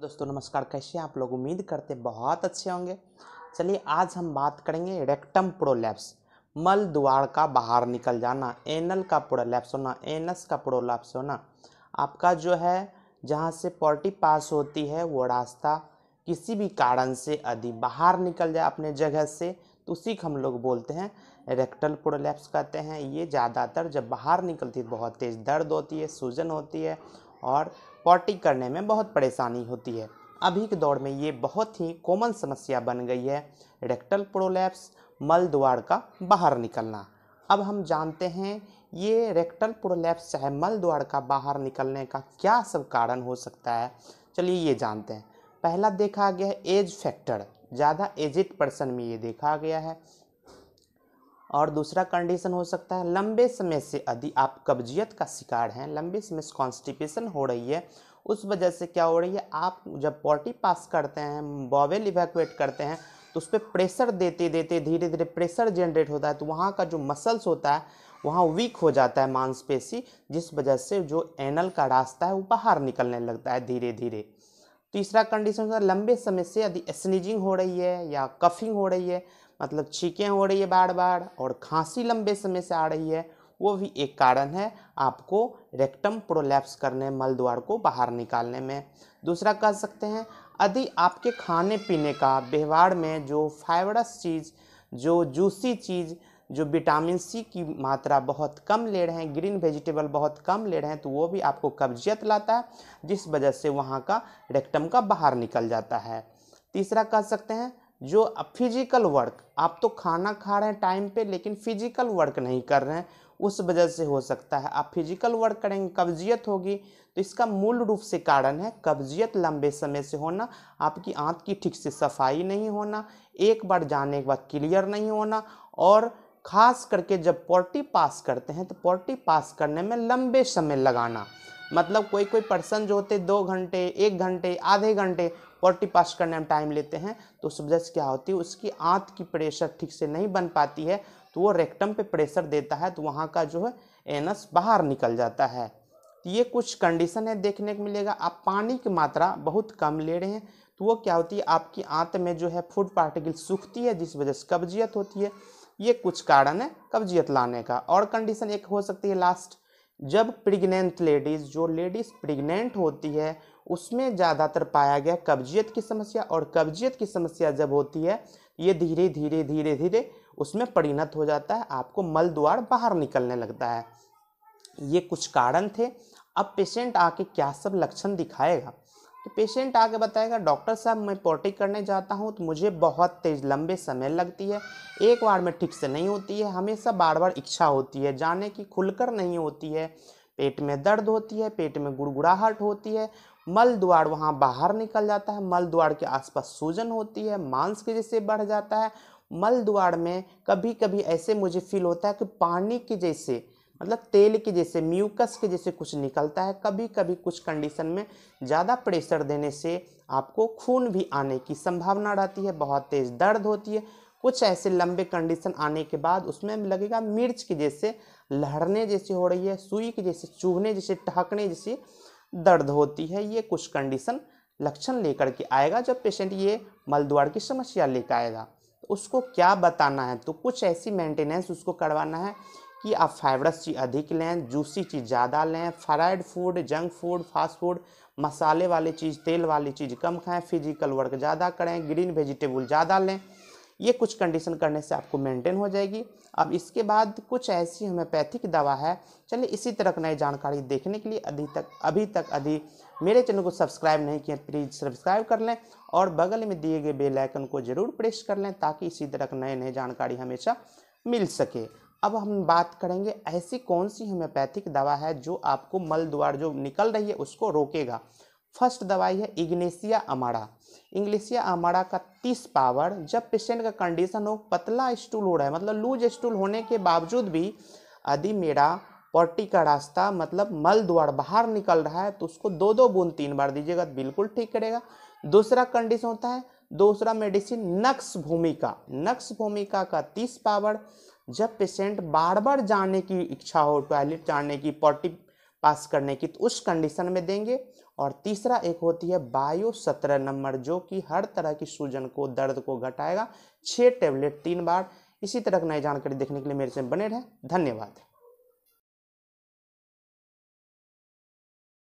दोस्तों नमस्कार कैसे आप लोग उम्मीद करते बहुत अच्छे होंगे चलिए आज हम बात करेंगे रेक्टम प्रोलैप्स मल द्वार का बाहर निकल जाना एनल का प्रोलैप्स होना एनस का प्रोलैप्स होना आपका जो है जहाँ से पॉर्टी पास होती है वो रास्ता किसी भी कारण से यदि बाहर निकल जाए अपने जगह से तो उसी को हम लोग बोलते हैं रेक्टल प्रोलैप्स कहते हैं ये ज़्यादातर जब बाहर निकलती है बहुत तेज़ दर्द होती है सूजन होती है और पॉटिंग करने में बहुत परेशानी होती है अभी के दौर में ये बहुत ही कॉमन समस्या बन गई है रेक्टल प्रोलैप्स मल द्वार का बाहर निकलना अब हम जानते हैं ये रेक्टल प्रोलैप्स चाहे मल द्वार का बाहर निकलने का क्या सब कारण हो सकता है चलिए ये जानते हैं पहला देखा गया है एज फैक्टर ज़्यादा एजिड पर्सन में ये देखा गया है और दूसरा कंडीशन हो सकता है लंबे समय से यदि आप कब्जियत का शिकार हैं लंबे समय से कॉन्स्टिपेशन हो रही है उस वजह से क्या हो रही है आप जब पॉटी पास करते हैं बॉवेल इवैक्यूएट करते हैं तो उस पर प्रेशर देते देते धीरे धीरे प्रेशर जनरेट होता है तो वहाँ का जो मसल्स होता है वहाँ वीक हो जाता है मांसपेशी जिस वजह से जो एनल का रास्ता है वो बाहर निकलने लगता है धीरे धीरे तीसरा कंडीशन होता है लंबे समय से यदि स्नीजिंग हो रही है या कफिंग हो रही है मतलब छीकें हो रही है बार बार और खांसी लंबे समय से आ रही है वो भी एक कारण है आपको रेक्टम प्रोलैप्स करने मल द्वार को बाहर निकालने में दूसरा कह सकते हैं यदि आपके खाने पीने का व्यवहार में जो फाइबरस चीज़ जो जूसी चीज़ जो विटामिन सी की मात्रा बहुत कम ले रहे हैं ग्रीन वेजिटेबल बहुत कम ले रहे हैं तो वो भी आपको कब्जियत लाता है जिस वजह से वहाँ का रेक्टम का बाहर निकल जाता है तीसरा कह सकते हैं जो फिजिकल वर्क आप तो खाना खा रहे हैं टाइम पे लेकिन फिजिकल वर्क नहीं कर रहे हैं उस वजह से हो सकता है आप फिजिकल वर्क करेंगे कब्जियत होगी तो इसका मूल रूप से कारण है कब्जियत लंबे समय से होना आपकी आंत की ठीक से सफाई नहीं होना एक बार जाने के बाद क्लियर नहीं होना और ख़ास करके जब पोर्टी पास करते हैं तो पोर्टी पास करने में लंबे समय लगाना मतलब कोई कोई पर्सन जो होते दो घंटे एक घंटे आधे घंटे पॉलिटी पास करने में टाइम लेते हैं तो उस वजह से क्या होती है उसकी आँत की प्रेशर ठीक से नहीं बन पाती है तो वो रेक्टम पे प्रेशर देता है तो वहाँ का जो है एनस बाहर निकल जाता है तो ये कुछ कंडीशन है देखने को मिलेगा आप पानी की मात्रा बहुत कम ले रहे हैं तो वो क्या होती है आपकी आँत में जो है फूड पार्टिकल सूखती है जिस वजह से कब्जियत होती है ये कुछ कारण है कब्जियत लाने का और कंडीशन एक हो सकती है लास्ट जब प्रेग्नेंट लेडीज़ जो लेडीज़ प्रेग्नेंट होती है उसमें ज़्यादातर पाया गया कब्जियत की समस्या और कब्जियत की समस्या जब होती है ये धीरे धीरे धीरे धीरे उसमें परिणत हो जाता है आपको मल द्वार बाहर निकलने लगता है ये कुछ कारण थे अब पेशेंट आके क्या सब लक्षण दिखाएगा तो पेशेंट आगे बताएगा डॉक्टर साहब मैं पोटी करने जाता हूँ तो मुझे बहुत तेज़ लंबे समय लगती है एक बार में ठीक से नहीं होती है हमेशा बार बार इच्छा होती है जाने की खुलकर नहीं होती है पेट में दर्द होती है पेट में गुड़गुड़ाहट होती है मल द्वार वहाँ बाहर निकल जाता है मल द्वार के आसपास सूजन होती है मांस के जैसे बढ़ जाता है मल द्वार में कभी कभी ऐसे मुझे फील होता है कि पानी के जैसे मतलब तेल के जैसे म्यूकस के जैसे कुछ निकलता है कभी कभी कुछ कंडीशन में ज़्यादा प्रेशर देने से आपको खून भी आने की संभावना रहती है बहुत तेज़ दर्द होती है कुछ ऐसे लंबे कंडीशन आने के बाद उसमें लगेगा मिर्च के जैसे लहरने जैसे हो रही है सुई के जैसे चूहने जैसे ठहकने जैसी दर्द होती है ये कुछ कंडीशन लक्षण लेकर के आएगा जब पेशेंट ये मलद्वार की समस्या लेकर आएगा तो उसको क्या बताना है तो कुछ ऐसी मेंटेनेंस उसको करवाना है कि आप फाइबरस चीज़ अधिक लें जूसी चीज़ ज़्यादा लें fried food junk food fast food मसाले वाली चीज़ तेल वाली चीज़ कम खाएं फिजिकल वर्क ज़्यादा करें ग्रीन वेजिटेबल ज़्यादा लें ये कुछ कंडीशन करने से आपको मेंटेन हो जाएगी अब इसके बाद कुछ ऐसी होम्योपैथिक दवा है चलिए इसी तरह की नई जानकारी देखने के लिए अभी तक अभी तक अभी मेरे चैनल को सब्सक्राइब नहीं किया प्लीज़ सब्सक्राइब कर लें और बगल में दिए गए बेल आइकन को ज़रूर प्रेस कर लें ताकि इसी तरह नए नए जानकारी हमेशा मिल सके अब हम बात करेंगे ऐसी कौन सी होम्योपैथिक दवा है जो आपको मल द्वार जो निकल रही है उसको रोकेगा फर्स्ट दवाई है इग्नेशिया अमाड़ा इग्नेशिया अमाड़ा का 30 पावर जब पेशेंट का कंडीशन हो पतला स्टूल हो रहा है मतलब लूज स्टूल होने के बावजूद भी यदि मेरा पॉटी का रास्ता मतलब मल द्वार बाहर निकल रहा है तो उसको दो दो बूंद तीन बार दीजिएगा तो बिल्कुल ठीक करेगा दूसरा कंडीशन होता है दूसरा मेडिसिन नक्स भूमिका नक्स भूमिका का तीस पावर जब पेशेंट बार बार जाने की इच्छा हो टॉयलेट जाने की पॉटी पास करने की तो उस कंडीशन में देंगे और तीसरा एक होती है बायो सत्रह नंबर जो कि हर तरह की सूजन को दर्द को घटाएगा छः टेबलेट तीन बार इसी तरह की नई जानकारी देखने के लिए मेरे से बने रहें धन्यवाद